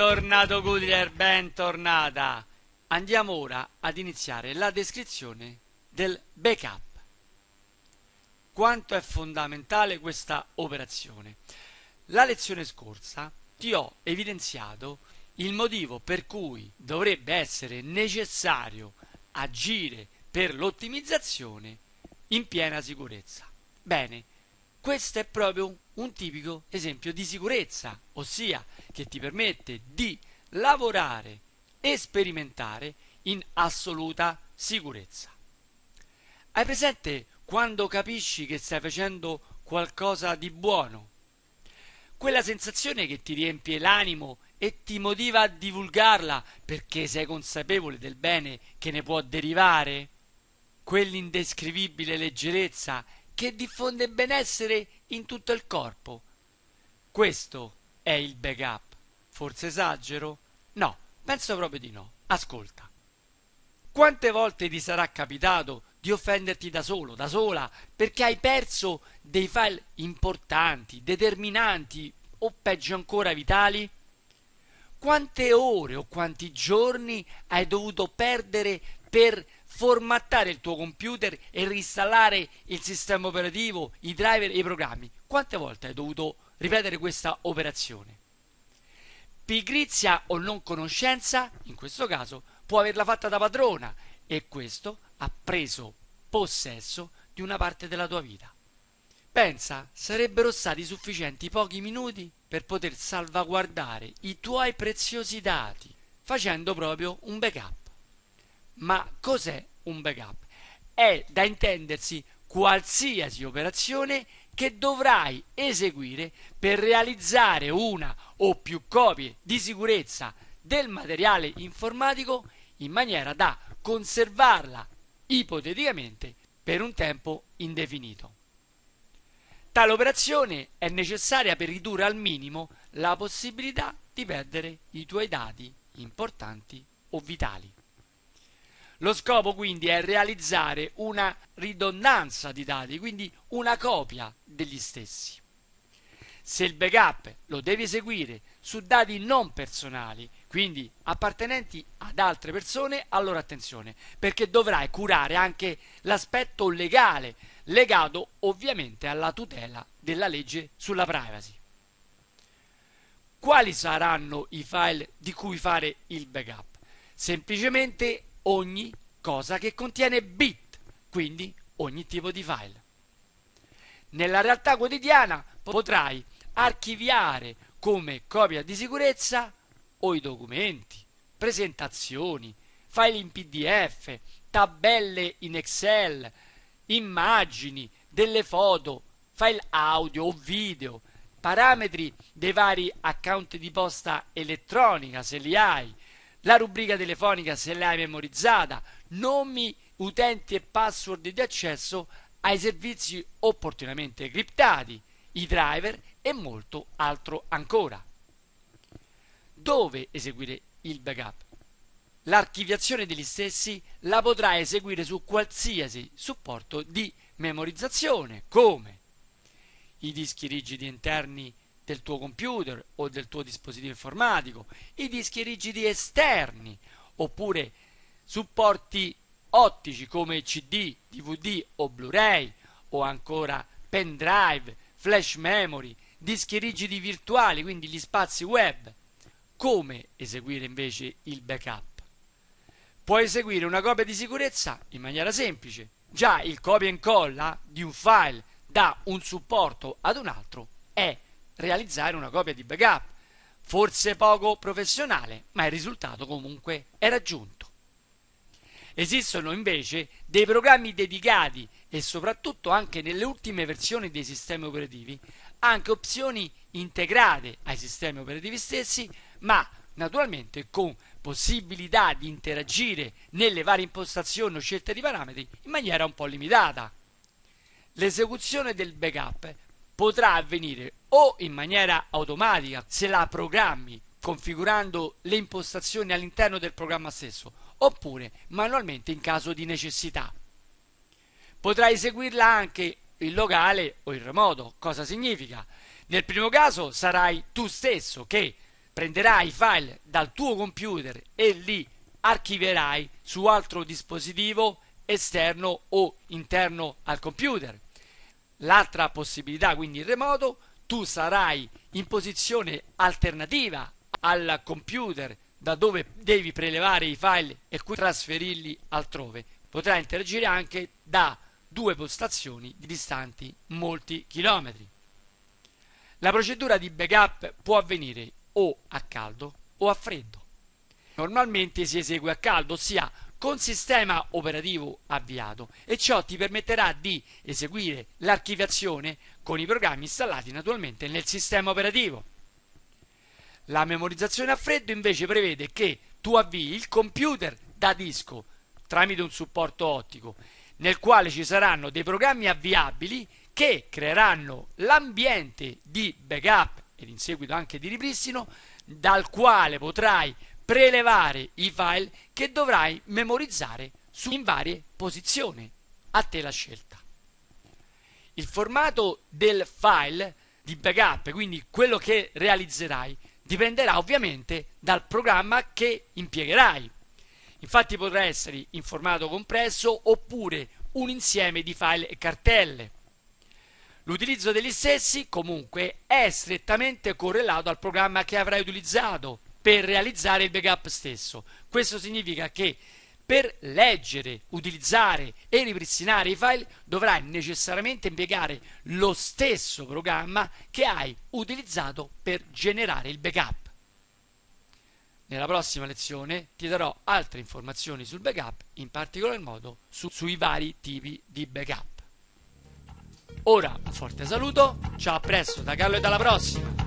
Bentornato Goodyear, bentornata! Andiamo ora ad iniziare la descrizione del backup. Quanto è fondamentale questa operazione? La lezione scorsa ti ho evidenziato il motivo per cui dovrebbe essere necessario agire per l'ottimizzazione in piena sicurezza. Bene, questo è proprio un tipico esempio di sicurezza, ossia che ti permette di lavorare e sperimentare in assoluta sicurezza. Hai presente quando capisci che stai facendo qualcosa di buono? Quella sensazione che ti riempie l'animo e ti motiva a divulgarla perché sei consapevole del bene che ne può derivare? Quell'indescrivibile leggerezza che diffonde benessere in tutto il corpo. Questo è il backup. Forse esagero? No, penso proprio di no. Ascolta. Quante volte ti sarà capitato di offenderti da solo, da sola, perché hai perso dei file importanti, determinanti o peggio ancora vitali? Quante ore o quanti giorni hai dovuto perdere per formattare il tuo computer e reinstallare il sistema operativo, i driver e i programmi. Quante volte hai dovuto ripetere questa operazione? Pigrizia o non conoscenza, in questo caso, può averla fatta da padrona e questo ha preso possesso di una parte della tua vita. Pensa, sarebbero stati sufficienti pochi minuti per poter salvaguardare i tuoi preziosi dati facendo proprio un backup. Ma cos'è un backup? È da intendersi qualsiasi operazione che dovrai eseguire per realizzare una o più copie di sicurezza del materiale informatico in maniera da conservarla ipoteticamente per un tempo indefinito. Tale operazione è necessaria per ridurre al minimo la possibilità di perdere i tuoi dati importanti o vitali. Lo scopo quindi è realizzare una ridondanza di dati, quindi una copia degli stessi. Se il backup lo devi eseguire su dati non personali, quindi appartenenti ad altre persone, allora attenzione, perché dovrai curare anche l'aspetto legale, legato ovviamente alla tutela della legge sulla privacy. Quali saranno i file di cui fare il backup? Semplicemente ogni cosa che contiene bit, quindi ogni tipo di file. Nella realtà quotidiana potrai archiviare come copia di sicurezza o i documenti, presentazioni, file in PDF, tabelle in Excel, immagini, delle foto, file audio o video, parametri dei vari account di posta elettronica se li hai, la rubrica telefonica se l'hai memorizzata, nomi, utenti e password di accesso ai servizi opportunamente criptati, i driver e molto altro ancora. Dove eseguire il backup? L'archiviazione degli stessi la potrà eseguire su qualsiasi supporto di memorizzazione, come i dischi rigidi interni del tuo computer o del tuo dispositivo informatico, i dischi rigidi esterni, oppure supporti ottici come CD, DVD o Blu-ray, o ancora pendrive, flash memory, dischi rigidi virtuali, quindi gli spazi web. Come eseguire invece il backup? Puoi eseguire una copia di sicurezza in maniera semplice. Già il copia e incolla di un file da un supporto ad un altro è realizzare una copia di backup, forse poco professionale, ma il risultato comunque è raggiunto. Esistono invece dei programmi dedicati e soprattutto anche nelle ultime versioni dei sistemi operativi, anche opzioni integrate ai sistemi operativi stessi, ma naturalmente con possibilità di interagire nelle varie impostazioni o scelte di parametri in maniera un po' limitata. L'esecuzione del backup potrà avvenire o in maniera automatica se la programmi configurando le impostazioni all'interno del programma stesso oppure manualmente in caso di necessità. Potrai eseguirla anche in locale o in remoto. Cosa significa? Nel primo caso sarai tu stesso che prenderai i file dal tuo computer e li archiverai su altro dispositivo esterno o interno al computer. L'altra possibilità, quindi in remoto, tu sarai in posizione alternativa al computer da dove devi prelevare i file e qui trasferirli altrove. Potrai interagire anche da due postazioni distanti molti chilometri. La procedura di backup può avvenire o a caldo o a freddo. Normalmente si esegue a caldo, ossia con sistema operativo avviato e ciò ti permetterà di eseguire l'archiviazione con i programmi installati naturalmente nel sistema operativo. La memorizzazione a freddo invece prevede che tu avvii il computer da disco tramite un supporto ottico nel quale ci saranno dei programmi avviabili che creeranno l'ambiente di backup ed in seguito anche di ripristino dal quale potrai prelevare i file che dovrai memorizzare in varie posizioni. A te la scelta. Il formato del file di backup, quindi quello che realizzerai, dipenderà ovviamente dal programma che impiegherai. Infatti potrà essere in formato compresso oppure un insieme di file e cartelle. L'utilizzo degli stessi comunque è strettamente correlato al programma che avrai utilizzato per realizzare il backup stesso. Questo significa che per leggere, utilizzare e ripristinare i file dovrai necessariamente impiegare lo stesso programma che hai utilizzato per generare il backup. Nella prossima lezione ti darò altre informazioni sul backup, in particolar modo su, sui vari tipi di backup. Ora un forte saluto, ciao a presto da Carlo e dalla prossima!